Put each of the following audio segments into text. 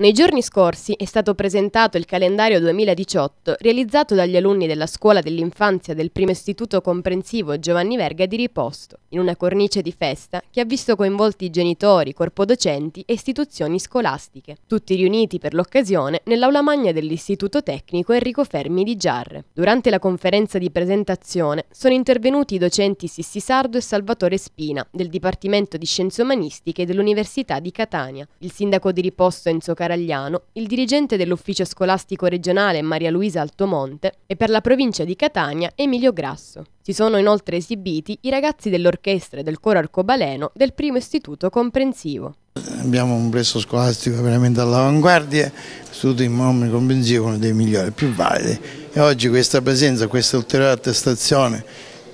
Nei giorni scorsi è stato presentato il calendario 2018 realizzato dagli alunni della Scuola dell'Infanzia del Primo Istituto Comprensivo Giovanni Verga di Riposto in una cornice di festa che ha visto coinvolti genitori, corpo docenti e istituzioni scolastiche, tutti riuniti per l'occasione nell'aula magna dell'Istituto Tecnico Enrico Fermi di Giarre. Durante la conferenza di presentazione sono intervenuti i docenti Sissi Sardo e Salvatore Spina del Dipartimento di Scienze Umanistiche dell'Università di Catania, il sindaco di Riposto Enzo Caragliano, il dirigente dell'Ufficio Scolastico Regionale Maria Luisa Altomonte e per la provincia di Catania Emilio Grasso. Si sono inoltre esibiti i ragazzi dell'orchestra e del coro arcobaleno del primo istituto comprensivo. Abbiamo un presso scolastico veramente all'avanguardia, l'istituto immobiliare comprensivo è uno dei migliori, più validi e oggi questa presenza, questa ulteriore attestazione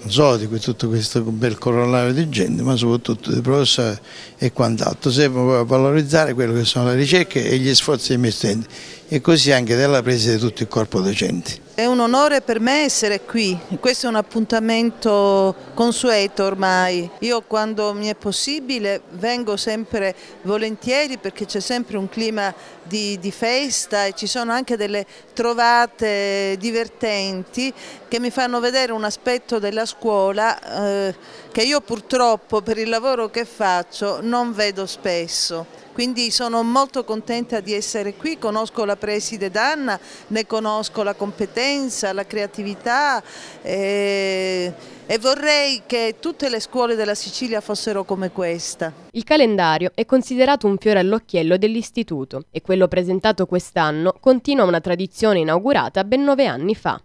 non solo di tutto questo bel corollario di gente, ma soprattutto di professori e quant'altro. Serve a valorizzare quello che sono le ricerche e gli sforzi dei miei studenti e così anche della presa di tutto il corpo docente. È un onore per me essere qui, questo è un appuntamento consueto ormai. Io quando mi è possibile vengo sempre volentieri perché c'è sempre un clima di, di, festa e ci sono anche delle trovate divertenti che mi fanno vedere un aspetto della scuola eh, che io purtroppo per il lavoro che faccio non vedo spesso quindi sono molto contenta di essere qui, conosco la preside Danna, ne conosco la competenza, la creatività e, eh, e vorrei che tutte le scuole della Sicilia fossero come questa. Il calendario è considerato un fiore all'occhiello dell'istituto e quello presentato quest'anno continua una tradizione inaugurata ben nove anni fa.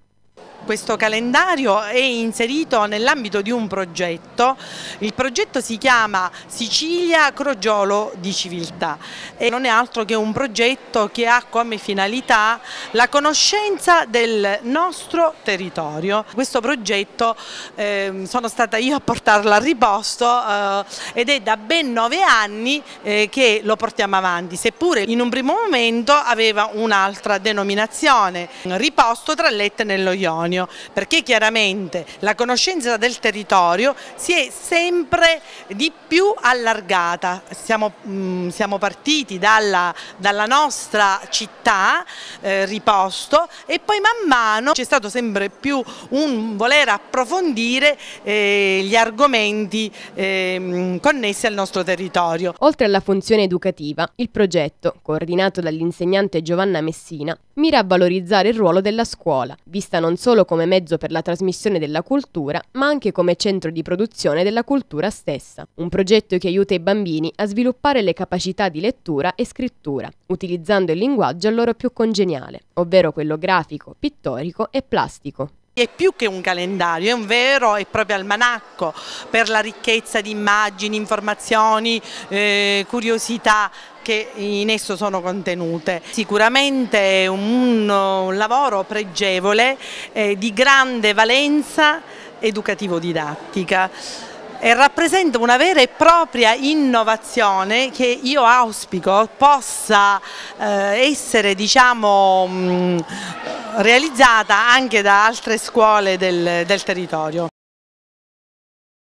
Questo calendario è inserito nell'ambito di un progetto, il progetto si chiama Sicilia Crogiolo di Civiltà e non è altro che un progetto che ha come finalità la conoscenza del nostro territorio. Questo progetto eh, sono stata io a portarlo a riposto eh, ed è da ben nove anni eh, che lo portiamo avanti, seppure in un primo momento aveva un'altra denominazione, riposto tra Lette nello Ionio bisogno perché chiaramente la conoscenza del territorio si è sempre di più allargata. Siamo, mm, siamo partiti dalla, dalla, nostra città, eh, Riposto, e poi man mano c'è stato sempre più un voler approfondire eh, gli argomenti eh, connessi al nostro territorio. Oltre alla funzione educativa, il progetto, coordinato dall'insegnante Giovanna Messina, mira a valorizzare il ruolo della scuola, vista non solo come mezzo per la trasmissione della cultura, ma anche come centro di produzione della cultura stessa. Un progetto che aiuta i bambini a sviluppare le capacità di lettura e scrittura, utilizzando il linguaggio a loro più congeniale, ovvero quello grafico, pittorico e plastico. È più che un calendario, è un vero e proprio almanacco per la ricchezza di immagini, informazioni, eh, curiosità che in esso sono contenute. Sicuramente un, un lavoro pregevole eh, di grande valenza educativo-didattica e rappresenta una vera e propria innovazione che io auspico possa eh, essere diciamo, mh, mm, realizzata anche da altre scuole del, del territorio.